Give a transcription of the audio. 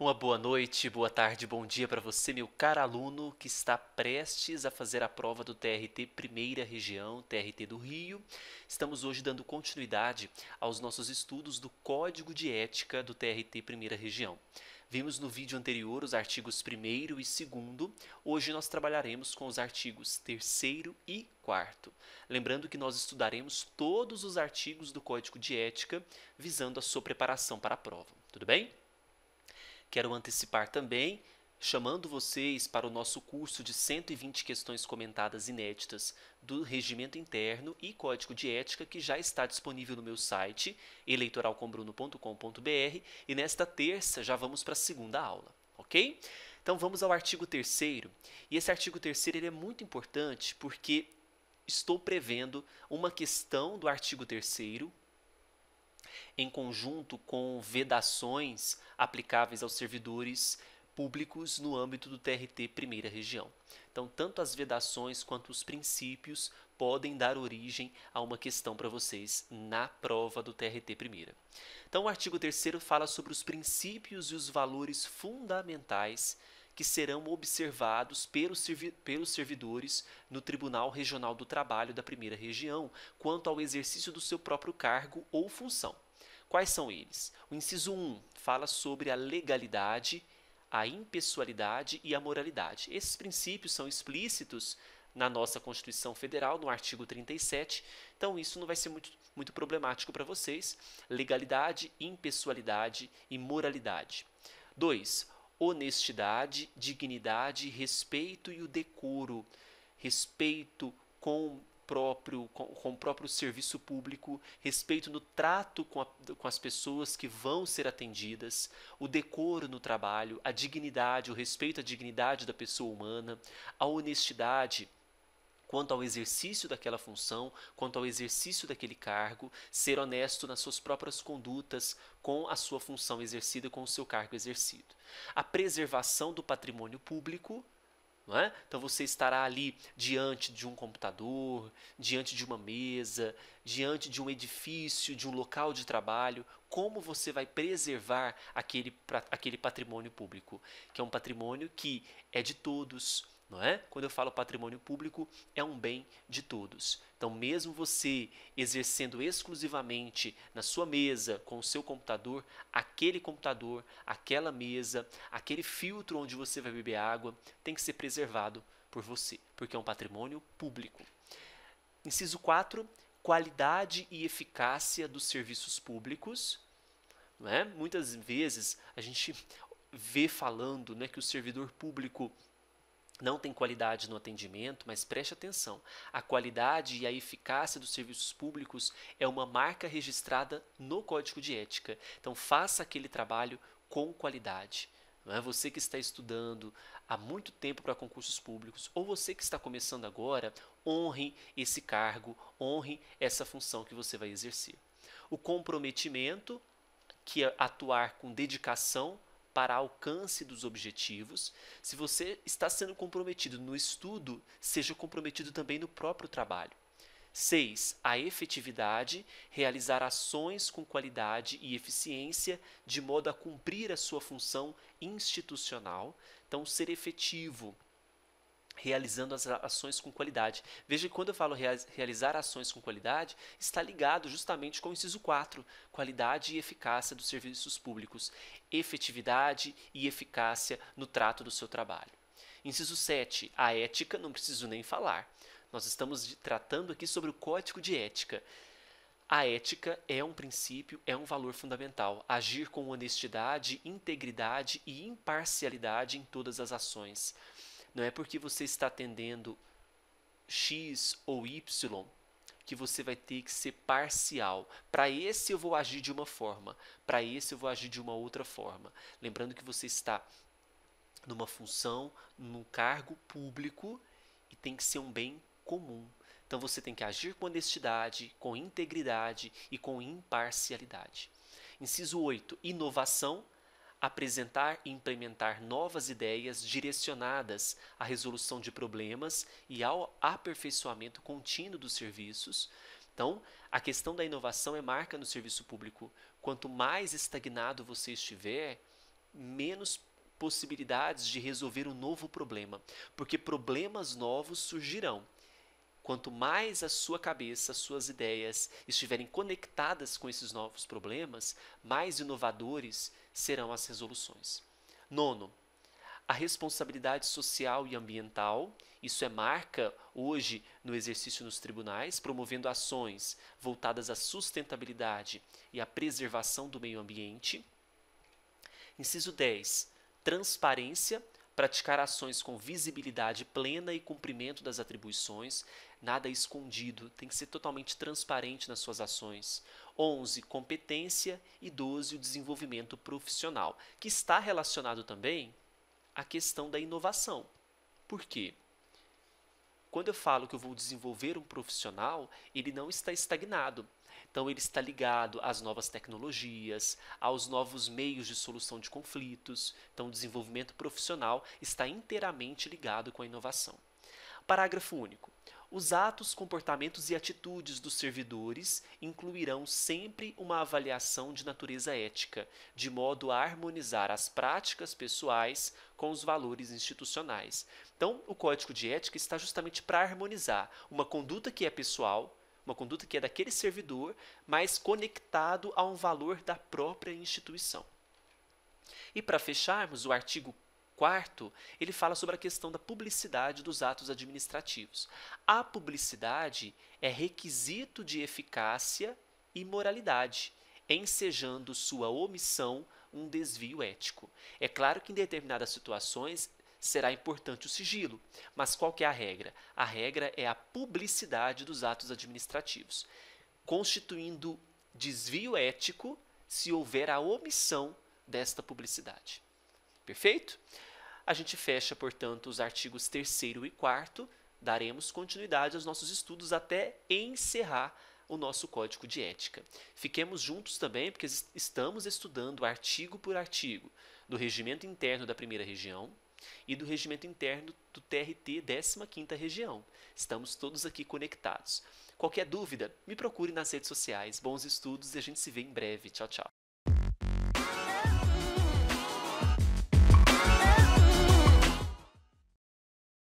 Uma boa noite, boa tarde, bom dia para você, meu caro aluno que está prestes a fazer a prova do TRT Primeira Região, TRT do Rio. Estamos hoje dando continuidade aos nossos estudos do Código de Ética do TRT Primeira Região. Vimos no vídeo anterior os artigos 1 e 2, hoje nós trabalharemos com os artigos 3 e 4. Lembrando que nós estudaremos todos os artigos do Código de Ética visando a sua preparação para a prova, tudo bem? Quero antecipar também chamando vocês para o nosso curso de 120 questões comentadas inéditas do Regimento Interno e Código de Ética, que já está disponível no meu site eleitoralcombruno.com.br e nesta terça já vamos para a segunda aula, ok? Então vamos ao artigo 3 e esse artigo 3 é muito importante porque estou prevendo uma questão do artigo 3 em conjunto com vedações aplicáveis aos servidores públicos no âmbito do TRT Primeira Região. Então, tanto as vedações quanto os princípios podem dar origem a uma questão para vocês na prova do TRT Primeira. Então, o artigo 3 fala sobre os princípios e os valores fundamentais que serão observados pelos, pelos servidores no Tribunal Regional do Trabalho da Primeira Região quanto ao exercício do seu próprio cargo ou função. Quais são eles? O inciso 1 fala sobre a legalidade, a impessoalidade e a moralidade. Esses princípios são explícitos na nossa Constituição Federal, no artigo 37. Então, isso não vai ser muito, muito problemático para vocês. Legalidade, impessoalidade e moralidade. 2. Honestidade, dignidade, respeito e o decoro. Respeito com próprio, com, com o próprio serviço público, respeito no trato com, a, com as pessoas que vão ser atendidas, o decoro no trabalho, a dignidade, o respeito à dignidade da pessoa humana, a honestidade quanto ao exercício daquela função, quanto ao exercício daquele cargo, ser honesto nas suas próprias condutas com a sua função exercida, com o seu cargo exercido. A preservação do patrimônio público, é? Então você estará ali diante de um computador, diante de uma mesa, diante de um edifício, de um local de trabalho. Como você vai preservar aquele, aquele patrimônio público? Que é um patrimônio que é de todos, não é? Quando eu falo patrimônio público, é um bem de todos. Então, mesmo você exercendo exclusivamente na sua mesa, com o seu computador, aquele computador, aquela mesa, aquele filtro onde você vai beber água, tem que ser preservado por você, porque é um patrimônio público. Inciso 4, qualidade e eficácia dos serviços públicos. É? Muitas vezes a gente vê falando né, que o servidor público não tem qualidade no atendimento, mas preste atenção: a qualidade e a eficácia dos serviços públicos é uma marca registrada no Código de Ética. Então, faça aquele trabalho com qualidade. Não é? Você que está estudando há muito tempo para concursos públicos, ou você que está começando agora, honre esse cargo, honre essa função que você vai exercer. O comprometimento, que é atuar com dedicação para alcance dos objetivos, se você está sendo comprometido no estudo, seja comprometido também no próprio trabalho. 6. A efetividade, realizar ações com qualidade e eficiência de modo a cumprir a sua função institucional. Então, ser efetivo realizando as ações com qualidade. Veja que quando eu falo realizar ações com qualidade, está ligado justamente com o inciso 4, qualidade e eficácia dos serviços públicos, efetividade e eficácia no trato do seu trabalho. Inciso 7, a ética, não preciso nem falar. Nós estamos tratando aqui sobre o código de ética. A ética é um princípio, é um valor fundamental. Agir com honestidade, integridade e imparcialidade em todas as ações. Não é porque você está atendendo X ou Y que você vai ter que ser parcial. Para esse eu vou agir de uma forma, para esse eu vou agir de uma outra forma. Lembrando que você está numa função, num cargo público e tem que ser um bem comum. Então você tem que agir com honestidade, com integridade e com imparcialidade. Inciso 8, inovação apresentar e implementar novas ideias direcionadas à resolução de problemas e ao aperfeiçoamento contínuo dos serviços. Então, a questão da inovação é marca no serviço público. Quanto mais estagnado você estiver, menos possibilidades de resolver um novo problema, porque problemas novos surgirão. Quanto mais a sua cabeça, suas ideias estiverem conectadas com esses novos problemas, mais inovadores serão as resoluções. Nono, a responsabilidade social e ambiental. Isso é marca hoje no exercício nos tribunais, promovendo ações voltadas à sustentabilidade e à preservação do meio ambiente. Inciso 10. Transparência. Praticar ações com visibilidade plena e cumprimento das atribuições nada é escondido, tem que ser totalmente transparente nas suas ações. 11, competência e 12, o desenvolvimento profissional, que está relacionado também à questão da inovação. Por quê? Quando eu falo que eu vou desenvolver um profissional, ele não está estagnado. Então, ele está ligado às novas tecnologias, aos novos meios de solução de conflitos. Então, o desenvolvimento profissional está inteiramente ligado com a inovação. Parágrafo único. Os atos, comportamentos e atitudes dos servidores incluirão sempre uma avaliação de natureza ética, de modo a harmonizar as práticas pessoais com os valores institucionais. Então, o código de ética está justamente para harmonizar uma conduta que é pessoal, uma conduta que é daquele servidor, mas conectado a um valor da própria instituição. E para fecharmos, o artigo quarto, ele fala sobre a questão da publicidade dos atos administrativos. A publicidade é requisito de eficácia e moralidade, ensejando sua omissão um desvio ético. É claro que em determinadas situações será importante o sigilo, mas qual que é a regra? A regra é a publicidade dos atos administrativos, constituindo desvio ético se houver a omissão desta publicidade. Perfeito? A gente fecha, portanto, os artigos 3 e 4. Daremos continuidade aos nossos estudos até encerrar o nosso código de ética. Fiquemos juntos também, porque estamos estudando artigo por artigo do regimento interno da primeira região e do regimento interno do TRT 15ª região. Estamos todos aqui conectados. Qualquer dúvida, me procure nas redes sociais. Bons estudos e a gente se vê em breve. Tchau, tchau.